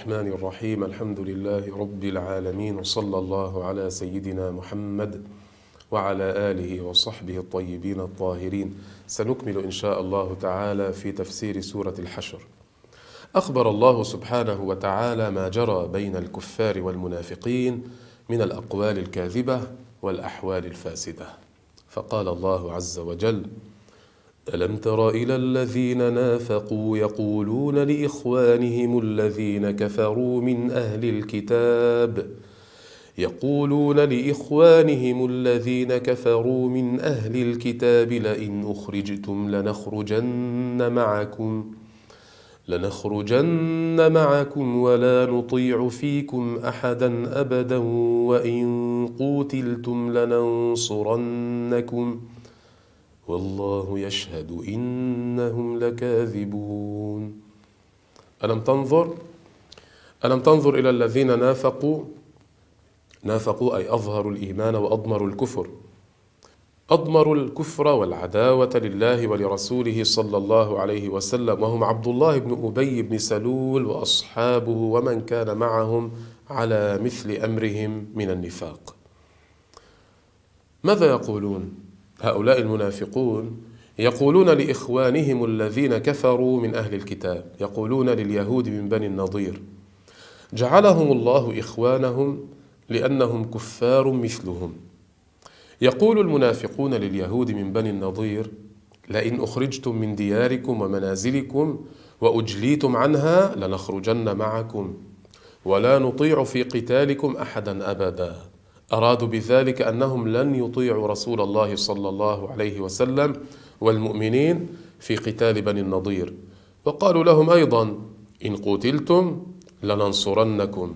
الرحمن الرحيم الحمد لله رب العالمين وصلى الله على سيدنا محمد وعلى آله وصحبه الطيبين الطاهرين سنكمل إن شاء الله تعالى في تفسير سورة الحشر أخبر الله سبحانه وتعالى ما جرى بين الكفار والمنافقين من الأقوال الكاذبة والأحوال الفاسدة فقال الله عز وجل ألم تر إلى الذين نافقوا يقولون لإخوانهم الذين كفروا من أهل الكتاب يقولون لإخوانهم الذين كفروا من أهل الكتاب لئن أخرجتم لنخرجن معكم لنخرجن معكم ولا نطيع فيكم أحدا أبدا وإن قوتلتم لننصرنكم ۖ والله يشهد إنهم لكاذبون ألم تنظر ألم تنظر إلى الذين نافقوا نافقوا أي أظهروا الإيمان وأضمروا الكفر أضمروا الكفر والعداوة لله ولرسوله صلى الله عليه وسلم وهم عبد الله بن أبي بن سلول وأصحابه ومن كان معهم على مثل أمرهم من النفاق ماذا يقولون؟ هؤلاء المنافقون يقولون لإخوانهم الذين كفروا من أهل الكتاب يقولون لليهود من بني النضير جعلهم الله إخوانهم لأنهم كفار مثلهم يقول المنافقون لليهود من بني النضير لئن أخرجتم من دياركم ومنازلكم وأجليتم عنها لنخرجن معكم ولا نطيع في قتالكم أحدا أبدا أرادوا بذلك أنهم لن يطيعوا رسول الله صلى الله عليه وسلم والمؤمنين في قتال بني النضير وقالوا لهم أيضا إن قتلتم لننصرنكم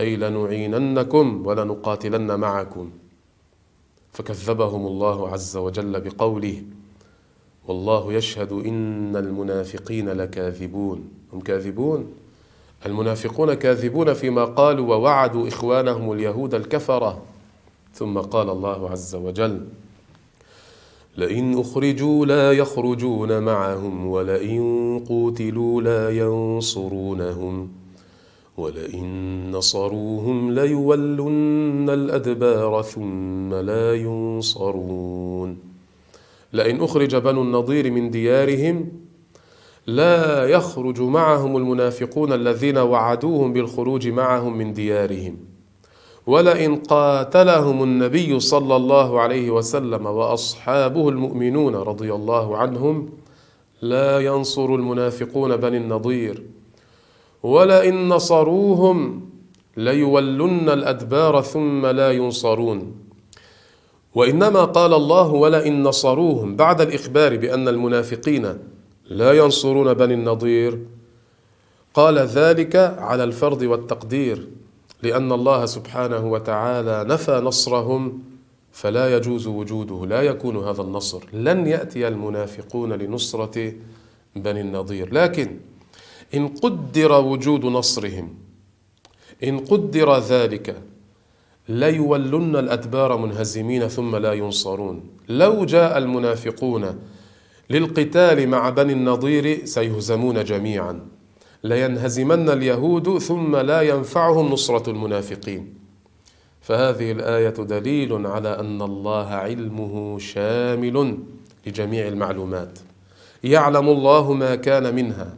أي لنعيننكم ولنقاتلن معكم فكذبهم الله عز وجل بقوله والله يشهد إن المنافقين لكاذبون هم كاذبون المنافقون كاذبون فيما قالوا ووعدوا إخوانهم اليهود الكفرة ثم قال الله عز وجل لئن اخرجوا لا يخرجون معهم ولئن قوتلوا لا ينصرونهم ولئن نصروهم ليولن الادبار ثم لا ينصرون لئن اخرج بنو النضير من ديارهم لا يخرج معهم المنافقون الذين وعدوهم بالخروج معهم من ديارهم ولئن قاتلهم النبي صلى الله عليه وسلم واصحابه المؤمنون رضي الله عنهم لا ينصر المنافقون بني النضير ولئن نصروهم ليولن الادبار ثم لا ينصرون وانما قال الله ولئن نصروهم بعد الاخبار بان المنافقين لا ينصرون بني النضير قال ذلك على الفرض والتقدير لأن الله سبحانه وتعالى نفى نصرهم فلا يجوز وجوده لا يكون هذا النصر لن يأتي المنافقون لنصرة بني النضير لكن إن قدر وجود نصرهم إن قدر ذلك ليولن الأدبار منهزمين ثم لا ينصرون لو جاء المنافقون للقتال مع بني النضير سيهزمون جميعا لينهزمن اليهود ثم لا ينفعهم نصرة المنافقين فهذه الآية دليل على أن الله علمه شامل لجميع المعلومات يعلم الله ما كان منها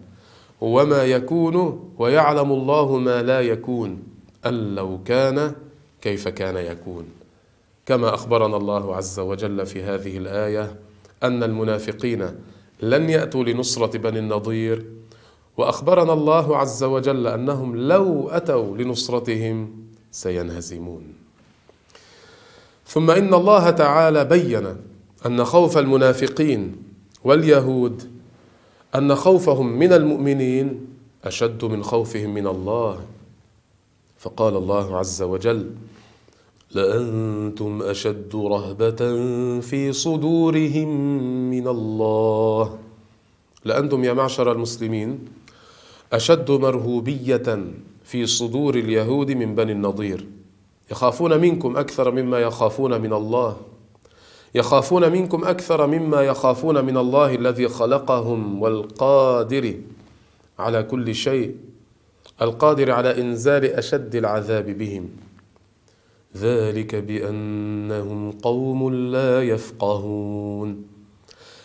وما يكون ويعلم الله ما لا يكون أن لو كان كيف كان يكون كما أخبرنا الله عز وجل في هذه الآية أن المنافقين لن يأتوا لنصرة بني النضير واخبرنا الله عز وجل انهم لو اتوا لنصرتهم سينهزمون ثم ان الله تعالى بين ان خوف المنافقين واليهود ان خوفهم من المؤمنين اشد من خوفهم من الله فقال الله عز وجل لانتم اشد رهبه في صدورهم من الله لانتم يا معشر المسلمين أشد مرهوبية في صدور اليهود من بني النضير يخافون منكم أكثر مما يخافون من الله يخافون منكم أكثر مما يخافون من الله الذي خلقهم والقادر على كل شيء القادر على إنزال أشد العذاب بهم ذلك بأنهم قوم لا يفقهون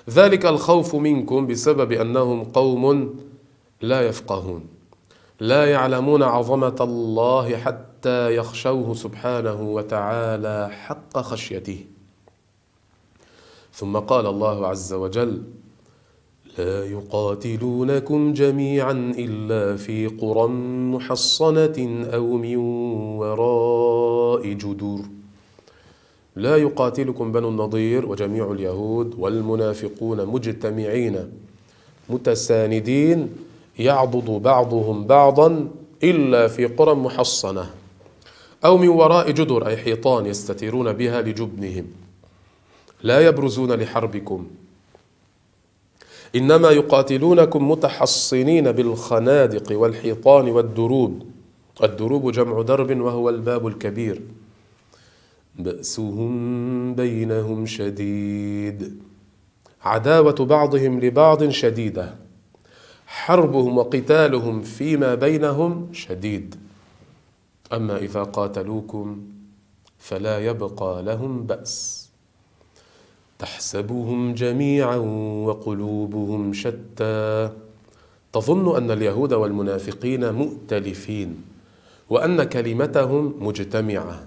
ذلك الخوف منكم بسبب أنهم قوم لا يفقهون لا يعلمون عظمة الله حتى يخشوه سبحانه وتعالى حق خشيته ثم قال الله عز وجل لا يقاتلونكم جميعا إلا في قرى محصنة أو من وراء جدر لا يقاتلكم بنو النضير وجميع اليهود والمنافقون مجتمعين متساندين يعضد بعضهم بعضا إلا في قرى محصنة أو من وراء جدر أي حيطان يستترون بها لجبنهم لا يبرزون لحربكم إنما يقاتلونكم متحصنين بالخنادق والحيطان والدروب الدروب جمع درب وهو الباب الكبير بأسهم بينهم شديد عداوة بعضهم لبعض شديدة حربهم وقتالهم فيما بينهم شديد اما اذا قاتلوكم فلا يبقى لهم باس تحسبهم جميعا وقلوبهم شتى تظن ان اليهود والمنافقين مؤتلفين وان كلمتهم مجتمعه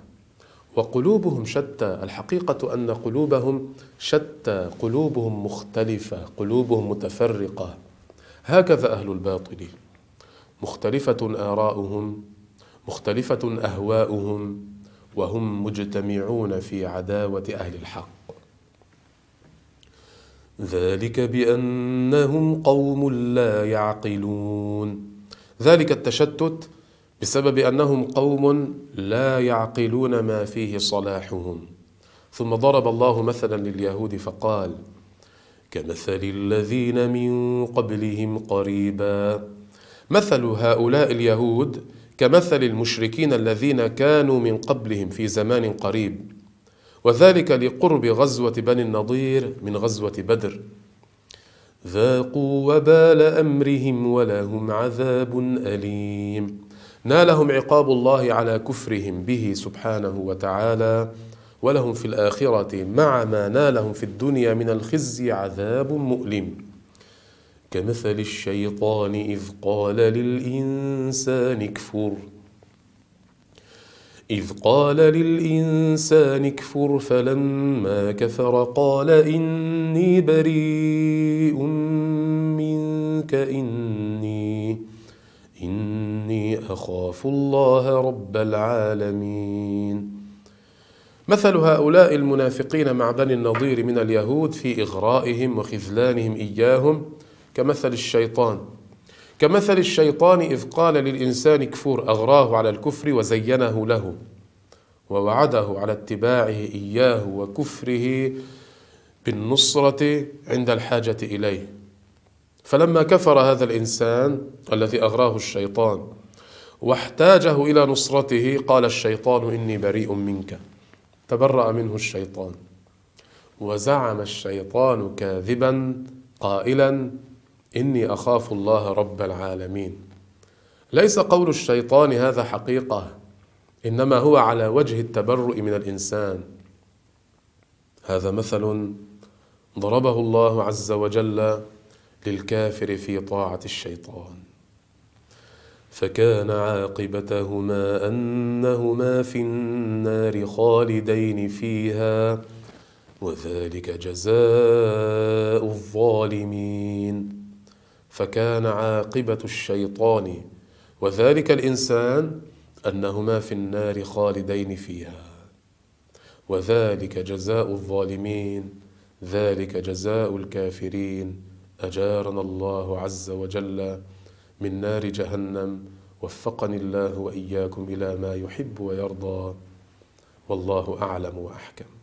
وقلوبهم شتى الحقيقه ان قلوبهم شتى قلوبهم مختلفه قلوبهم متفرقه هكذا أهل الباطل مختلفة آراؤهم مختلفة أهواؤهم وهم مجتمعون في عداوة أهل الحق ذلك بأنهم قوم لا يعقلون ذلك التشتت بسبب أنهم قوم لا يعقلون ما فيه صلاحهم ثم ضرب الله مثلا لليهود فقال كمثل الذين من قبلهم قريبا مثل هؤلاء اليهود كمثل المشركين الذين كانوا من قبلهم في زمان قريب وذلك لقرب غزوة بني النضير من غزوة بدر ذاقوا وبال أمرهم ولهم عذاب أليم نالهم عقاب الله على كفرهم به سبحانه وتعالى ولهم في الآخرة مع ما نالهم في الدنيا من الخزي عذاب مؤلم كمثل الشيطان إذ قال للإنسان اكفر إذ قال للإنسان اكفر فلما كفر قال إني بريء منك إني إني أخاف الله رب العالمين مثل هؤلاء المنافقين مع بني النضير من اليهود في إغرائهم وخذلانهم إياهم كمثل الشيطان كمثل الشيطان إذ قال للإنسان كفور أغراه على الكفر وزينه له ووعده على اتباعه إياه وكفره بالنصرة عند الحاجة إليه فلما كفر هذا الإنسان الذي أغراه الشيطان واحتاجه إلى نصرته قال الشيطان إني بريء منك تبرأ منه الشيطان وزعم الشيطان كاذبا قائلا إني أخاف الله رب العالمين ليس قول الشيطان هذا حقيقة إنما هو على وجه التبرؤ من الإنسان هذا مثل ضربه الله عز وجل للكافر في طاعة الشيطان فكان عاقبتهما انهما في النار خالدين فيها وذلك جزاء الظالمين فكان عاقبه الشيطان وذلك الانسان انهما في النار خالدين فيها وذلك جزاء الظالمين ذلك جزاء الكافرين اجارنا الله عز وجل من نار جهنم وفقني الله واياكم الى ما يحب ويرضى والله اعلم واحكم